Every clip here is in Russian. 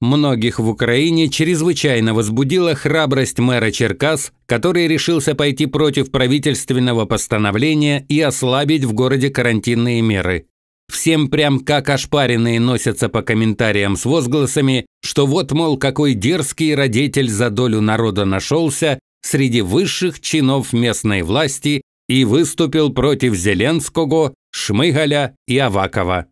Многих в Украине чрезвычайно возбудила храбрость мэра Черкас, который решился пойти против правительственного постановления и ослабить в городе карантинные меры. Всем прям как ошпаренные носятся по комментариям с возгласами, что вот, мол, какой дерзкий родитель за долю народа нашелся среди высших чинов местной власти и выступил против Зеленского, Шмыгаля и Авакова.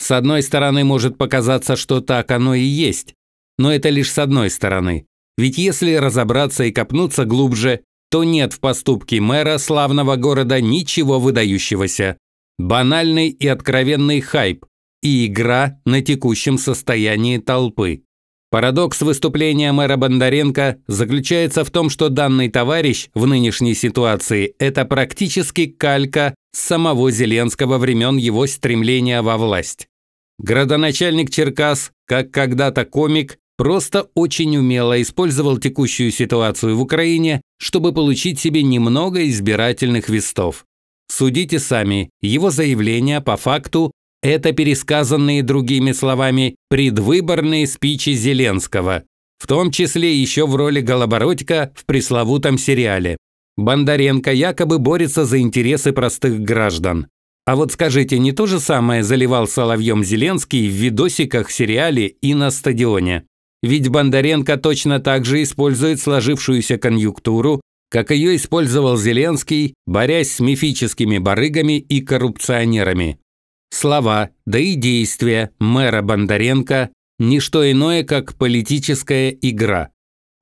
С одной стороны, может показаться, что так оно и есть. Но это лишь с одной стороны. Ведь если разобраться и копнуться глубже, то нет в поступке мэра славного города ничего выдающегося. Банальный и откровенный хайп и игра на текущем состоянии толпы. Парадокс выступления мэра Бондаренко заключается в том, что данный товарищ в нынешней ситуации – это практически калька самого Зеленского времен его стремления во власть. Градоначальник Черкас, как когда-то комик, просто очень умело использовал текущую ситуацию в Украине, чтобы получить себе немного избирательных вестов. Судите сами, его заявления по факту это пересказанные другими словами предвыборные спичи Зеленского, в том числе еще в роли Голобородько в пресловутом сериале. Бондаренко якобы борется за интересы простых граждан. А вот скажите, не то же самое заливал соловьем Зеленский в видосиках, сериале и на стадионе? Ведь Бондаренко точно так же использует сложившуюся конъюнктуру, как ее использовал Зеленский, борясь с мифическими барыгами и коррупционерами. Слова, да и действия мэра Бондаренко – ничто иное, как политическая игра.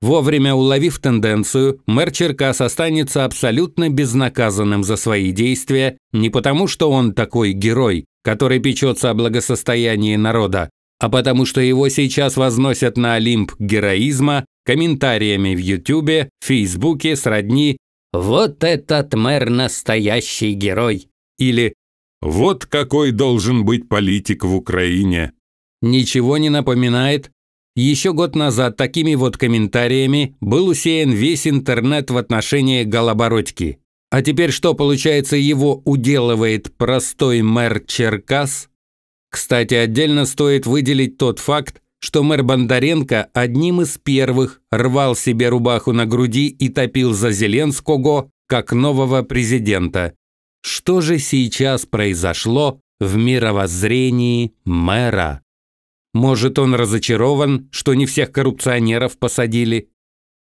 Вовремя уловив тенденцию, мэр Черкас останется абсолютно безнаказанным за свои действия не потому, что он такой герой, который печется о благосостоянии народа, а потому что его сейчас возносят на Олимп героизма комментариями в Ютубе, Фейсбуке сродни «Вот этот мэр настоящий герой!» или вот какой должен быть политик в Украине. Ничего не напоминает. Еще год назад такими вот комментариями был усеян весь интернет в отношении Голобородьки. А теперь что, получается, его уделывает простой мэр Черкас? Кстати, отдельно стоит выделить тот факт, что мэр Бондаренко одним из первых рвал себе рубаху на груди и топил за Зеленского как нового президента. Что же сейчас произошло в мировоззрении мэра? Может, он разочарован, что не всех коррупционеров посадили?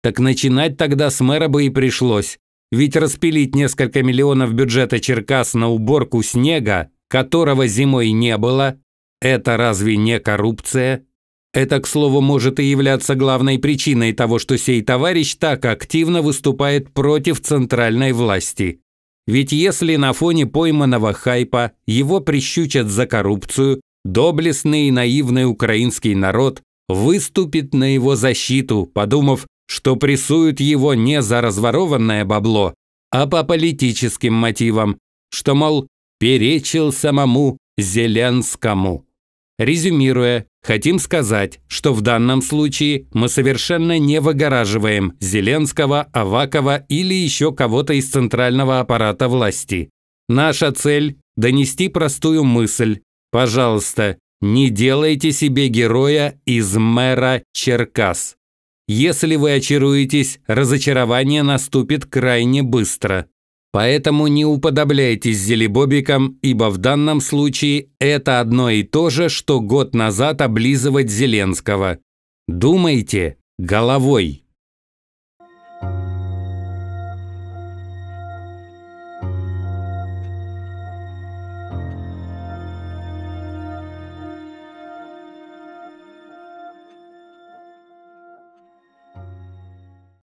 Так начинать тогда с мэра бы и пришлось. Ведь распилить несколько миллионов бюджета Черкас на уборку снега, которого зимой не было, это разве не коррупция? Это, к слову, может и являться главной причиной того, что сей товарищ так активно выступает против центральной власти. Ведь если на фоне пойманного хайпа его прищучат за коррупцию, доблестный и наивный украинский народ выступит на его защиту, подумав, что прессуют его не за разворованное бабло, а по политическим мотивам, что, мол, перечил самому Зеленскому. Резюмируя, хотим сказать, что в данном случае мы совершенно не выгораживаем Зеленского, Авакова или еще кого-то из центрального аппарата власти. Наша цель – донести простую мысль. Пожалуйста, не делайте себе героя из мэра Черкас. Если вы очаруетесь, разочарование наступит крайне быстро. Поэтому не уподобляйтесь зелебобикам, ибо в данном случае это одно и то же, что год назад облизывать Зеленского. Думайте головой.